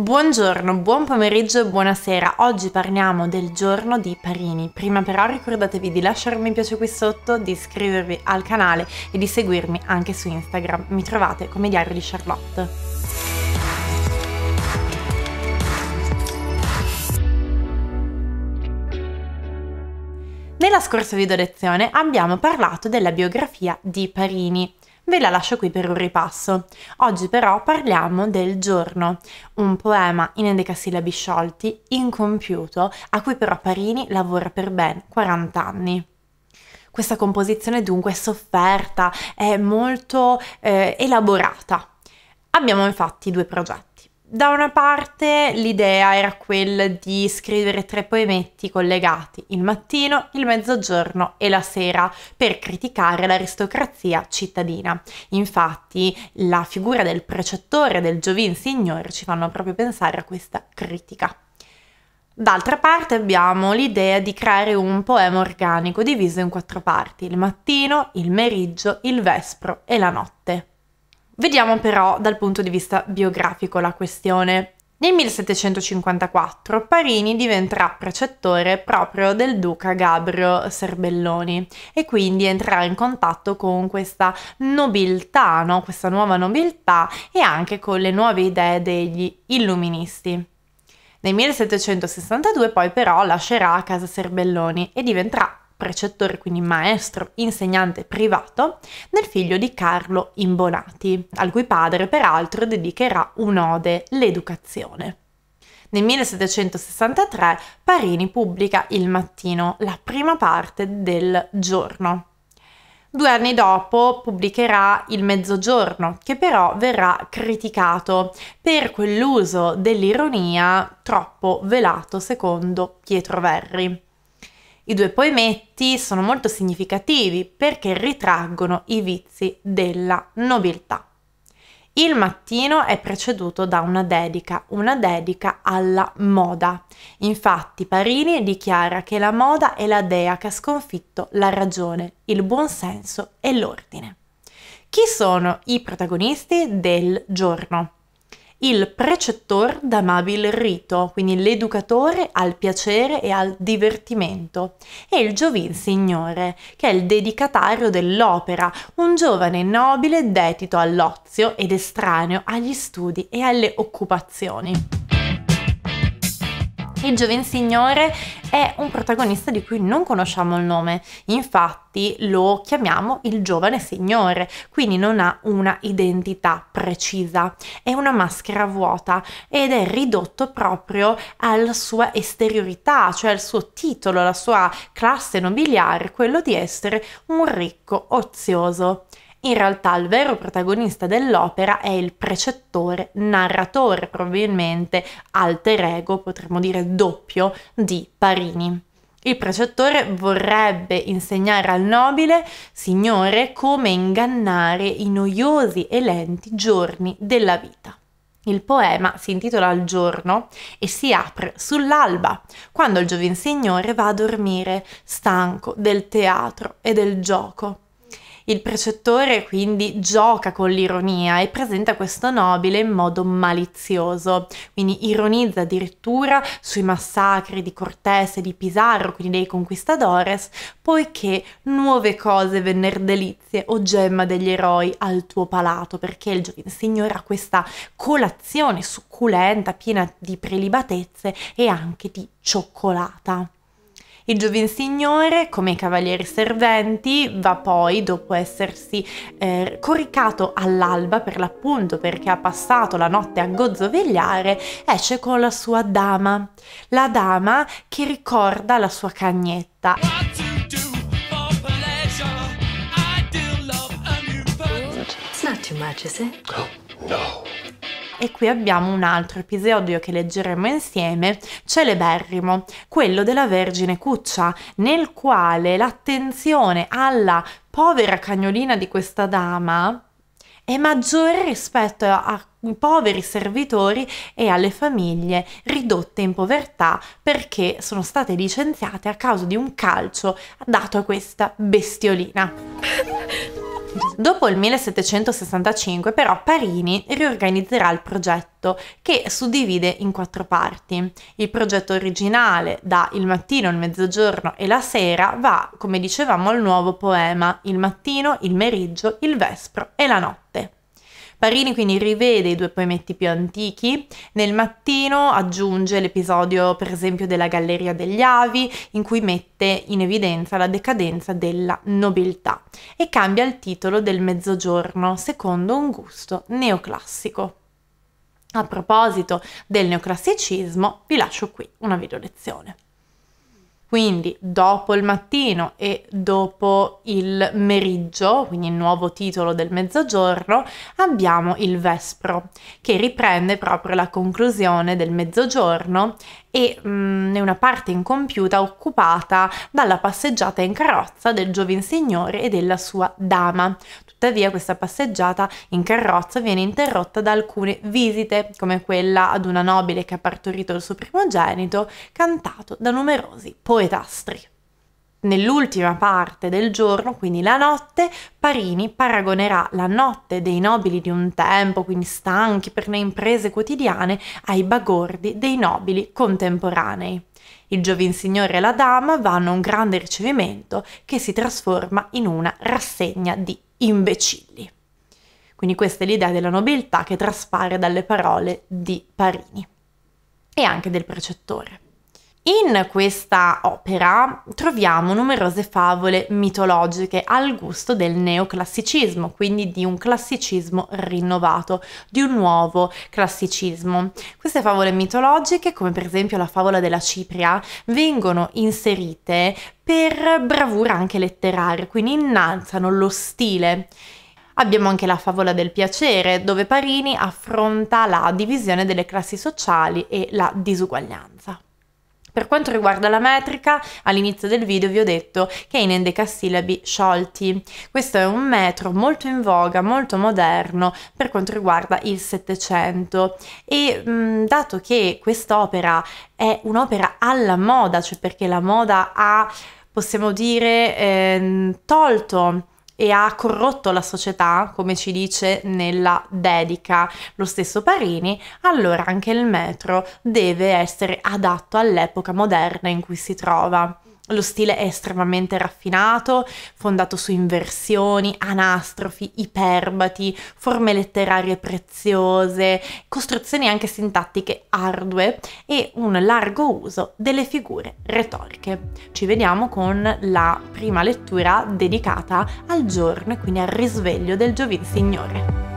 Buongiorno, buon pomeriggio e buonasera. Oggi parliamo del giorno di Parini. Prima però ricordatevi di lasciarmi un piace qui sotto, di iscrivervi al canale e di seguirmi anche su Instagram. Mi trovate come Diario di Charlotte. Nella scorsa video lezione abbiamo parlato della biografia di Parini ve la lascio qui per un ripasso. Oggi però parliamo del giorno, un poema in endecasillabi sciolti, incompiuto, a cui però Parini lavora per ben 40 anni. Questa composizione dunque è sofferta, è molto eh, elaborata. Abbiamo infatti due progetti da una parte l'idea era quella di scrivere tre poemetti collegati il mattino, il mezzogiorno e la sera per criticare l'aristocrazia cittadina. Infatti la figura del precettore del Giovin Signore ci fanno proprio pensare a questa critica. D'altra parte abbiamo l'idea di creare un poema organico diviso in quattro parti, il mattino, il meriggio, il vespro e la notte. Vediamo però dal punto di vista biografico la questione. Nel 1754 Parini diventerà precettore proprio del duca Gabrio Serbelloni e quindi entrerà in contatto con questa nobiltà, no? questa nuova nobiltà e anche con le nuove idee degli illuministi. Nel 1762 poi però lascerà casa Serbelloni e diventerà precettore, quindi maestro, insegnante privato, nel figlio di Carlo Imbonati, al cui padre peraltro dedicherà un'ode, l'educazione. Nel 1763 Parini pubblica Il Mattino, la prima parte del giorno. Due anni dopo pubblicherà Il Mezzogiorno, che però verrà criticato per quell'uso dell'ironia troppo velato secondo Pietro Verri. I due poemetti sono molto significativi perché ritraggono i vizi della nobiltà. Il mattino è preceduto da una dedica, una dedica alla moda. Infatti Parini dichiara che la moda è la dea che ha sconfitto la ragione, il buonsenso e l'ordine. Chi sono i protagonisti del giorno? il precettor d'amabile rito, quindi l'educatore al piacere e al divertimento, e il giovin signore, che è il dedicatario dell'opera, un giovane nobile dedito all'ozio ed estraneo agli studi e alle occupazioni. Il gioven signore è un protagonista di cui non conosciamo il nome, infatti lo chiamiamo il giovane signore, quindi non ha una identità precisa, è una maschera vuota ed è ridotto proprio alla sua esteriorità, cioè al suo titolo, alla sua classe nobiliare, quello di essere un ricco ozioso. In realtà il vero protagonista dell'opera è il precettore, narratore probabilmente, alter ego, potremmo dire doppio, di Parini. Il precettore vorrebbe insegnare al nobile signore come ingannare i noiosi e lenti giorni della vita. Il poema si intitola Il giorno e si apre sull'alba, quando il giovin signore va a dormire, stanco del teatro e del gioco. Il precettore quindi gioca con l'ironia e presenta questo nobile in modo malizioso, quindi ironizza addirittura sui massacri di Cortese e di Pizarro, quindi dei conquistadores, poiché nuove cose venner delizie o gemma degli eroi al tuo palato, perché il signore ha questa colazione succulenta piena di prelibatezze e anche di cioccolata. Il giovin signore, come i cavalieri serventi, va poi, dopo essersi eh, coricato all'alba per l'appunto perché ha passato la notte a gozzovegliare, esce con la sua dama, la dama che ricorda la sua cagnetta. It's not too much, is it? Oh, no e qui abbiamo un altro episodio che leggeremo insieme, celeberrimo, quello della Vergine Cuccia, nel quale l'attenzione alla povera cagnolina di questa dama è maggiore rispetto a poveri servitori e alle famiglie ridotte in povertà perché sono state licenziate a causa di un calcio dato a questa bestiolina. Dopo il 1765 però Parini riorganizzerà il progetto che suddivide in quattro parti. Il progetto originale da il mattino, il mezzogiorno e la sera va, come dicevamo, al nuovo poema il mattino, il meriggio, il vespro e la notte. Parini quindi rivede i due poemetti più antichi, nel mattino aggiunge l'episodio per esempio della Galleria degli Avi in cui mette in evidenza la decadenza della nobiltà e cambia il titolo del mezzogiorno secondo un gusto neoclassico. A proposito del neoclassicismo vi lascio qui una video lezione. Quindi dopo il mattino e dopo il meriggio, quindi il nuovo titolo del mezzogiorno, abbiamo il vespro, che riprende proprio la conclusione del mezzogiorno e mh, mm, una parte incompiuta occupata dalla passeggiata in carrozza del giovin signore e della sua dama. Tuttavia questa passeggiata in carrozza viene interrotta da alcune visite, come quella ad una nobile che ha partorito il suo primogenito, cantato da numerosi poetastri. Nell'ultima parte del giorno, quindi la notte, Parini paragonerà la notte dei nobili di un tempo, quindi stanchi per le imprese quotidiane, ai bagordi dei nobili contemporanei. Il giovin signore e la dama vanno a un grande ricevimento che si trasforma in una rassegna di imbecilli. Quindi questa è l'idea della nobiltà che traspare dalle parole di Parini e anche del precettore. In questa opera troviamo numerose favole mitologiche al gusto del neoclassicismo, quindi di un classicismo rinnovato, di un nuovo classicismo. Queste favole mitologiche, come per esempio la favola della Cipria, vengono inserite per bravura anche letteraria, quindi innalzano lo stile. Abbiamo anche la favola del piacere, dove Parini affronta la divisione delle classi sociali e la disuguaglianza. Per quanto riguarda la metrica, all'inizio del video vi ho detto che è in endecasillabi sciolti. Questo è un metro molto in voga, molto moderno per quanto riguarda il Settecento e mh, mm, dato che quest'opera è un'opera alla moda, cioè perché la moda ha possiamo dire, eh, tolto e ha corrotto la società, come ci dice nella dedica lo stesso Parini, allora anche il metro deve essere adatto all'epoca moderna in cui si trova. Lo stile è estremamente raffinato, fondato su inversioni, anastrofi, iperbati, forme letterarie preziose, costruzioni anche sintattiche ardue e un largo uso delle figure retoriche. Ci vediamo con la prima lettura dedicata al giorno e quindi al risveglio del Giovin Signore.